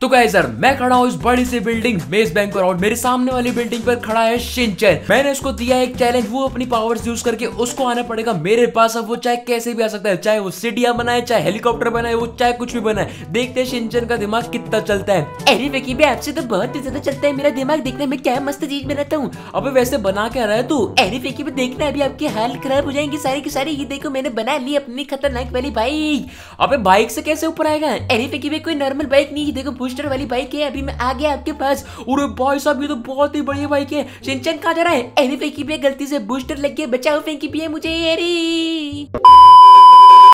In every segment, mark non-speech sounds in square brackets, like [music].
तो कहे सर मैं खड़ा हूँ इस बड़ी सी बिल्डिंग मेज बैंक और मेरे सामने वाली बिल्डिंग पर खड़ा है शिनचैन मैंने उसको दिया एक चैलेंज वो अपनी पावर्स यूज करके उसको आना पड़ेगा मेरे पास अब वो चाहे कैसे भी आ सकता है चाहे वो सिटिया बनाए चाहे हेलीकॉप्टर बनाए वो चाहे कुछ भी बनाए देखते हैं शिनचैन का दिमाग कितना चलता है अरे विकी भी आपसे तो बहुत ही ज्यादा चलता है मेरा दिमाग देखने में क्या मस्त चीज बनाता हूँ अब वैसे बना के रहा है तू अरे विकी भी देखना अभी आपकी हाल खराब हो जाएंगे सारी की सारी ये देखो मैंने बना ली अपनी खतरनाक वाली बाइक अब बाइक से कैसे ऊपर आएगा अरे विकी भी कोई नॉर्मल बाइक नहीं देखो बूस्टर वाली बाइक है अभी मैं आ गया आपके पास और भाई साहब ये तो बहुत ही बढ़िया बाइक है सिंचन कहा जा रहा है अरे फेंकी भी गलती से बूस्टर लग गया बचाओ फेंकी भी है मुझे अरे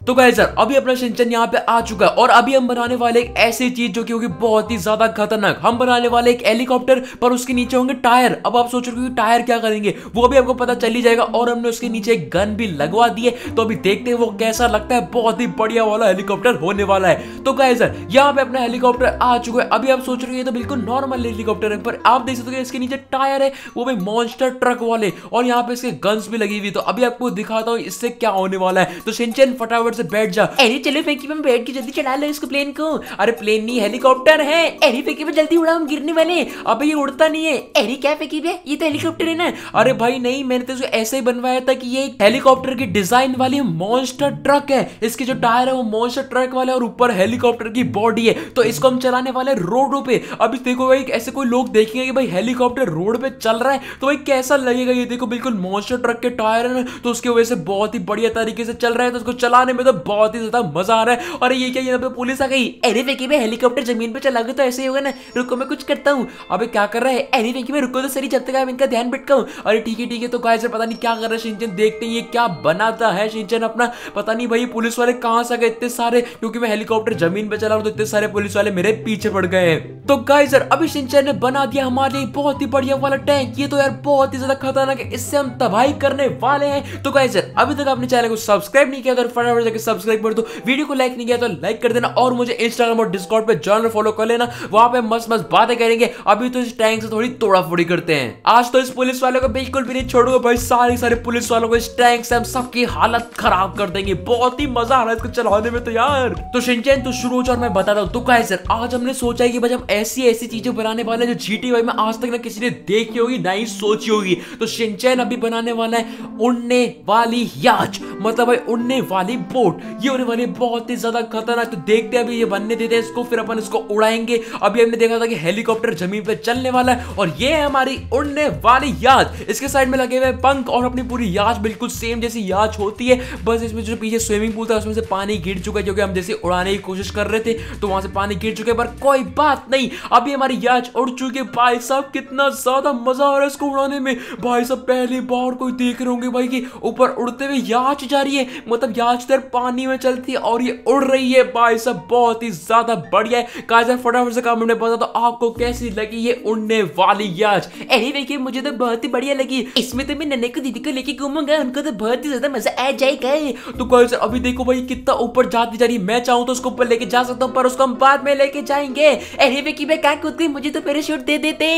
तो सर अभी अपना सिंचन यहाँ पे आ चुका है और अभी हम बनाने वाले एक ऐसी चीज जो की होगी बहुत ही ज्यादा खतरनाक हम बनाने वाले एक हेलीकॉप्टर पर उसके नीचे होंगे टायर अब आप सोच रहे हो टायर क्या करेंगे वो भी आपको पता चली जाएगा और हमने उसके नीचे एक गन भी लगवा दिए तो अभी देखते हैं वो कैसा लगता है बहुत ही बढ़िया वाला हेलीकॉप्टर होने वाला है तो गए सर यहाँ पे अपना हेलीकॉप्टर आ चुका है अभी आप सोच रहे हो तो बिल्कुल नॉर्मल हेलीकॉप्टर है पर आप देख सकते हो इसके नीचे टायर है वो भी मॉन्स्टर ट्रक वाले और यहाँ पे इसके गन्स भी लगी हुई तो अभी आपको दिखाता हूँ इससे क्या होने वाला है तो सिंचन फटाफट फटाफट से बैठ जा अरे चलो फेंकी में बैठ के जल्दी चला लो इसको प्लेन को अरे प्लेन नहीं हेलीकॉप्टर है अरे फेंकी में जल्दी उड़ा हम गिरने वाले अब ये उड़ता नहीं है अरे क्या फेंकी में ये तो हेलीकॉप्टर है ना अरे भाई नहीं मैंने तो ऐसे ही बनवाया था कि ये हेलीकॉप्टर की डिजाइन वाली मॉन्स्टर ट्रक है इसके जो टायर है वो मॉन्स्टर ट्रक वाले और ऊपर हेलीकॉप्टर की बॉडी है तो इसको हम चलाने वाले रोडो पे अभी देखो भाई ऐसे कोई लोग देखेंगे कि भाई हेलीकॉप्टर रोड पे चल रहा है तो भाई कैसा लगेगा ये देखो बिल्कुल मॉन्स्टर ट्रक के टायर है तो उसकी वजह से बहुत ही बढ़िया तरीके से चल रहा है तो उसको चलाने में पे तो बहुत ही ज्यादा मजा आ रहा है और ये क्या यहाँ पे पुलिस आ गई अरे वेकी में हेलीकॉप्टर जमीन पे चला गया तो ऐसे ही होगा ना रुको मैं कुछ करता हूँ अबे क्या कर रहा है अरे वेकी में रुको तो सही चलते तक इनका ध्यान बिटका हूँ अरे ठीक है ठीक है तो गाइस पता नहीं क्या कर रहा है सिंचन देखते हैं ये क्या बनाता है सिंचन अपना पता नहीं भाई पुलिस वाले कहाँ से गए इतने सारे क्योंकि मैं हेलीकॉप्टर जमीन पे चला रहा हूँ तो इतने सारे पुलिस वाले मेरे पीछे पड़ गए तो गाइस सर अभी सिंचन ने बना दिया हमारे लिए बहुत ही बढ़िया वाला टैंक ये तो यार बहुत ही ज्यादा खतरनाक है इससे हम तबाही करने वाले हैं तो गाइस सर अभी तक आपने चैनल को सब्सक्राइब नहीं किया अगर तो फटाफट जाकर सब्सक्राइब कर दो वीडियो को लाइक नहीं किया तो लाइक कर देना और मुझे इंस्टाग्राम और डिस्कॉर्ड पर जॉनर फॉलो कर लेना वहां पर मस्त मस्त बातें करेंगे अभी तो इस टैंक से थोड़ी तोड़ा फोड़ी करते हैं आज तो इस पुलिस वालों को बिल्कुल भी नहीं छोड़ूंगा भाई सारे सारे पुलिस वालों को इस टैंक से हम सबकी हालत खराब कर देंगे बहुत ही मजा आ रहा है इसको चलाने में तो यार तो सिंचन तू शुरू हो जाओ मैं बताता हूँ तो क्या सर आज हमने सोचा है कि भाई हम ऐसी ऐसी चीजें बनाने वाले जो जी टी में आज तक ना किसी ने देखी होगी ना ही सोची होगी तो सिंचन अभी बनाने वाला है उड़ने वाली याच मतलब भाई उड़ने वाली बो बोट ये होने वाली बहुत ही ज्यादा खतरनाक तो देखते हैं अभी ये बनने देते हैं इसको फिर अपन इसको उड़ाएंगे अभी हमने देखा था कि हेलीकॉप्टर जमीन पर चलने वाला है और ये है हमारी उड़ने वाली याद इसके साइड में लगे हुए पंख और अपनी पूरी याद बिल्कुल सेम जैसी याद होती है बस इसमें जो पीछे स्विमिंग पूल था उसमें से पानी गिर चुका है क्योंकि हम जैसे उड़ाने की कोशिश कर रहे थे तो वहां से पानी गिर चुके पर कोई बात नहीं अभी हमारी याद उड़ चुकी है भाई साहब कितना ज्यादा मजा आ रहा है इसको उड़ाने में भाई साहब पहली बार कोई देख रहे होंगे भाई की ऊपर उड़ते हुए याच जा रही है मतलब याच तर पानी में चलती है और ये उड़ रही है भाई सब बहुत ही ज्यादा बढ़िया है कहा फटाफट से काम हमने बता तो आपको कैसी लगी ये उड़ने वाली याच अरे देखिए मुझे तो बहुत ही बढ़िया लगी इसमें तो मैं नन्हे को दीदी को लेके घूमूंगा उनको तो बहुत ही ज्यादा मजा आ जाएगा तो कहा सर अभी देखो भाई कितना ऊपर जाती जा रही मैं चाहूँ तो उसको ऊपर लेके जा सकता हूँ पर उसको हम बाद में लेके जाएंगे अरे विकी भाई क्या कूद गई मुझे तो पैराशूट दे देते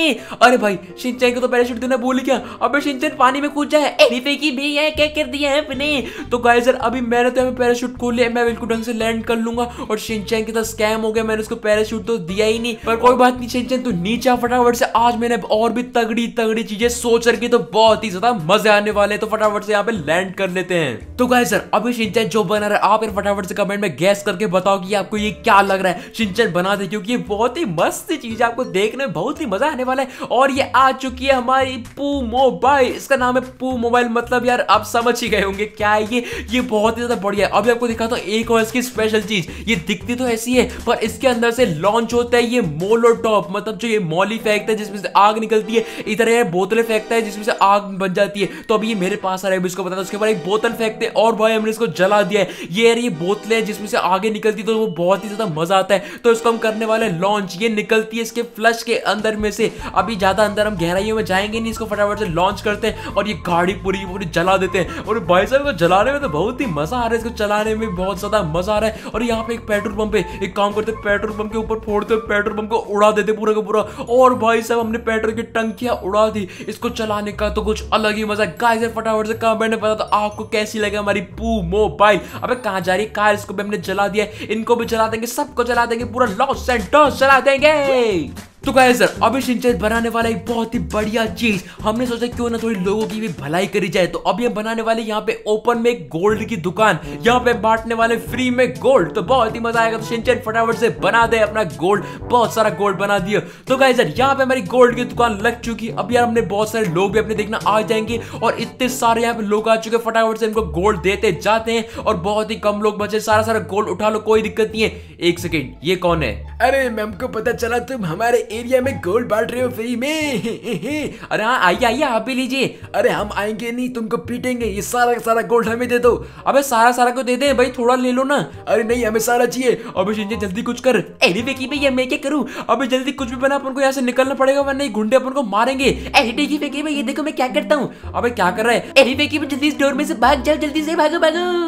अरे भाई सिंचन को तो पैराशूट देना भूल गया अबे सिंचन पानी में कूद जाए अरे विकी भाई क्या कर दिया है अपने तो गाय सर अभी मैंने तो हमें पैराशूट खोल लिया मैं बिल्कुल ढंग से लैंड कर लूंगा और शिनचैन के तो स्कैम हो गया मैंने उसको पैराशूट तो दिया ही नहीं पर कोई बात नहीं शिनचैन तो नीचे फटाफट से आज मैंने और भी तगड़ी तगड़ी चीजें सोच रखी तो बहुत ही ज्यादा मजे आने वाले हैं तो फटाफट से यहाँ पे लैंड कर लेते हैं तो गाय सर अभी शिनचैन जो बना रहा है आप फटाफट से कमेंट में गैस करके बताओ कि आपको ये क्या लग रहा है शिनचैन बना दे क्योंकि ये बहुत ही मस्त चीज है आपको देखने में बहुत ही मजा आने वाला है और ये आ चुकी है हमारी पू मोबाइल इसका नाम है पू मोबाइल मतलब यार आप समझ ही गए होंगे क्या है ये ये बहुत ही ज्यादा बढ़िया है अभी आपको दिखाता हूँ एक और इसकी स्पेशल चीज ये दिखती तो ऐसी है पर इसके अंदर से लॉन्च होता है ये मोलोटॉप मतलब जो ये मॉली फेंकता है जिसमें से आग निकलती है इधर है बोतलें फेंकता है जिसमें से आग बन जाती है तो अभी ये मेरे पास आ रहा है इसको बताता उसके बाद एक बोतल फेंकते और भाई हमने इसको जला दिया है ये यार ये बोतलें जिसमें से आगे निकलती तो वो बहुत ही ज्यादा मजा आता है तो इसको हम करने वाले लॉन्च ये निकलती है इसके फ्लश के अंदर में से अभी ज्यादा अंदर हम गहराइयों में जाएंगे नहीं इसको फटाफट से लॉन्च करते हैं और ये गाड़ी पूरी पूरी जला देते हैं और भाई साहब को जलाने में तो बहुत ही मजा आ रहा है इसको चलाने में बहुत ज्यादा मजा आ रहा है और यहाँ पे एक पेट्रोल पंप है एक काम करते पेट्रोल पंप के ऊपर फोड़ते पेट्रोल पंप को उड़ा देते पूरा का पूरा और भाई साहब हमने पेट्रोल की टंकियां उड़ा दी इसको चलाने का तो कुछ अलग ही मजा गाय से फटाफट से कमेंट में बता दो आपको कैसी लगे हमारी पू मोबाइल अबे कहाँ जा रही है कार इसको भी हमने जला दिया इनको भी जला देंगे सबको जला देंगे पूरा लॉस एंड चला देंगे तो गए सर अभी सिंचाई बनाने वाला एक बहुत ही बढ़िया चीज हमने सोचा क्यों ना थोड़ी लोगों की भी भलाई करी जाए तो अभी हम बनाने वाले यहाँ पे ओपन में गोल्ड की दुकान यहाँ पे बांटने वाले फ्री में गोल्ड तो बहुत ही मजा आएगा तो सिंचाई फटाफट से बना दे अपना गोल्ड बहुत सारा गोल्ड बना दिया तो गए सर यहाँ पे हमारी गोल्ड की दुकान लग चुकी अब यार हमने बहुत सारे लोग भी अपने देखना आ जाएंगे और इतने सारे यहाँ पे लोग आ चुके फटाफट से इनको गोल्ड देते जाते हैं और बहुत ही कम लोग बचे सारा सारा गोल्ड उठा लो कोई दिक्कत नहीं है एक सेकेंड ये कौन है अरे मैम को पता चला तुम हमारे एरिया में गोल्ड बांट रहे हो फ्री में [laughs] अरे हाँ आइए आइए आप भी लीजिए अरे हम आएंगे नहीं तुमको पीटेंगे ये सारा सारा गोल्ड हमें दे दो अबे सारा सारा को दे दे भाई थोड़ा ले लो ना अरे नहीं हमें सारा चाहिए अबे अभी जल्दी कुछ कर अरे वेकी भैया मैं क्या करूँ अभी जल्दी कुछ भी बना अपन को यहाँ से निकलना पड़ेगा वरना ये गुंडे अपन को मारेंगे अरे देखिए भाई ये देखो मैं क्या करता हूँ अबे क्या कर रहा है अरे वेकी जल्दी डोर में से भाग जाओ जल्दी से भागो भागो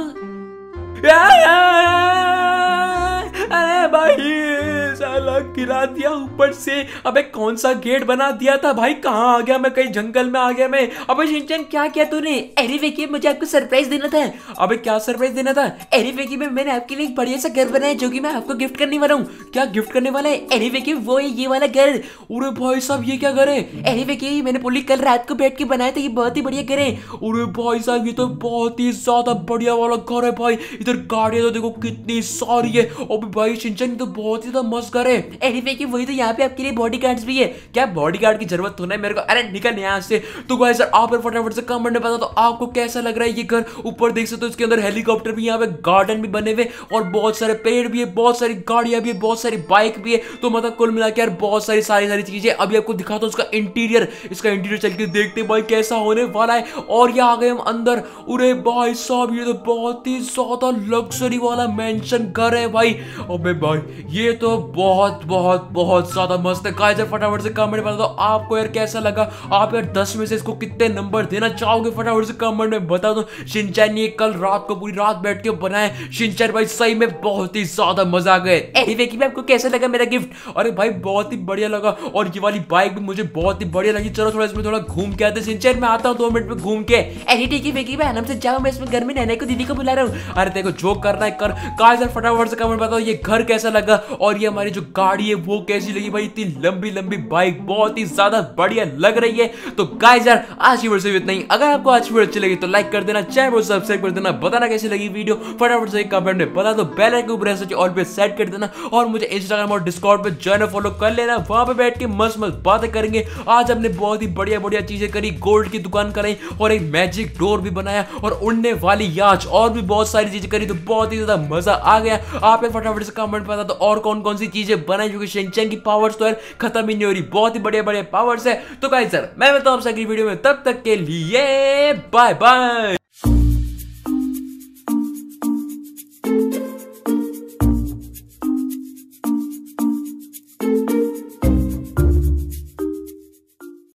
[laughs] अरे भाई पूरा गिरा दिया ऊपर से अबे कौन सा गेट बना दिया था भाई कहाँ आ गया मैं कहीं जंगल में आ गया मैं अबे शिनचैन क्या किया तूने अरे वेकी मुझे आपको सरप्राइज देना था अबे क्या सरप्राइज देना था अरे वेकी में मैंने आपके लिए एक बढ़िया सा घर बनाया जो कि मैं आपको गिफ्ट करने वाला हूँ क्या गिफ्ट करने वाला है अरे वेकी वो है ये वाला घर उरे भाई साहब ये क्या घर है अरे वेकी मैंने बोली कल रात को बैठ के बनाया था ये बहुत ही बढ़िया घर है उरे भाई साहब ये तो बहुत ही ज्यादा बढ़िया वाला घर है भाई इधर गाड़ियाँ तो देखो कितनी सारी है और भाई शिनचैन तो बहुत ही ज्यादा मस्त घर है एनीवे की वही तो यहाँ पे आपके लिए बॉडी भी है क्या बॉडी गार्ड की जरूरत तो नहीं मेरे को अरे निकल यहाँ से तो सर आप फटाफट से बता तो आपको कैसा लग रहा है ये घर ऊपर देख सकते हो इसके अंदर हेलीकॉप्टर भी यहाँ पे गार्डन भी बने हुए और बहुत सारे पेड़ भी है बहुत सारी गाड़ियां भी है बहुत सारी बाइक भी है तो मतलब कुल मिला यार बहुत सारी सारी सारी चीजें अभी आपको दिखाता हूँ उसका इंटीरियर इसका इंटीरियर चल के देखते भाई कैसा होने वाला है और ये आ गए हम अंदर उरे भाई साहब ये तो बहुत ही ज्यादा लग्जरी वाला मेंशन घर है भाई अबे भाई ये तो बहुत बहुत बहुत बहुत ज्यादा मस्त है गाइस फटाफट से कमेंट बता दो आपको यार कैसा लगा आप यार दस में से इसको कितने नंबर देना चाहोगे फटाफट से कमेंट में बता दो शिनचैन ने कल रात को पूरी रात बैठ के बनाए शिनचैन भाई सही में बहुत ही ज्यादा मजा आ गए एनीवे कि आपको कैसा लगा मेरा गिफ्ट अरे भाई बहुत ही बढ़िया लगा और ये वाली बाइक भी मुझे बहुत ही बढ़िया लगी चलो थोड़ा इसमें थोड़ा घूम के आते शिनचैन में आता हूँ दो मिनट में घूम के अरे ठीक है वेगी भाई से जाओ मैं इसमें गर्मी में को दीदी को बुला रहा हूँ अरे देखो जो करना है कर गाइस फटाफट से कमेंट बताओ ये घर कैसा लगा और ये हमारी जो गाड़ी गाड़ी है वो कैसी लगी भाई इतनी लंबी लंबी बाइक बहुत ही ज्यादा बढ़िया लग रही है तो गाइस यार आज की वीडियो इतना ही अगर आपको आज की वीडियो अच्छी लगी तो लाइक कर देना चैनल को सब्सक्राइब कर देना बताना कैसी लगी वीडियो फटाफट से कमेंट में बता दो बेल आइकन ऊपर ऐसे ऑल पे सेट कर देना और मुझे इंस्टाग्राम और डिस्कॉर्ड पर ज्वाइन फॉलो कर लेना वहां पर बैठ के मस्त मस्त बातें करेंगे आज हमने बहुत ही बढ़िया बढ़िया चीजें करी गोल्ड की दुकान कराई और एक मैजिक डोर भी बनाया और उड़ने वाली याच और भी बहुत सारी चीजें करी तो बहुत ही ज्यादा मजा आ गया आप फटाफट से कमेंट बता दो और कौन कौन सी चीजें माना है क्योंकि की पावर्स तो यार खत्म ही नहीं हो रही बहुत ही बढ़िया बढ़िया पावर्स है तो कहीं सर मैं बताऊँ आपसे अगली वीडियो में तब तक के लिए बाय बाय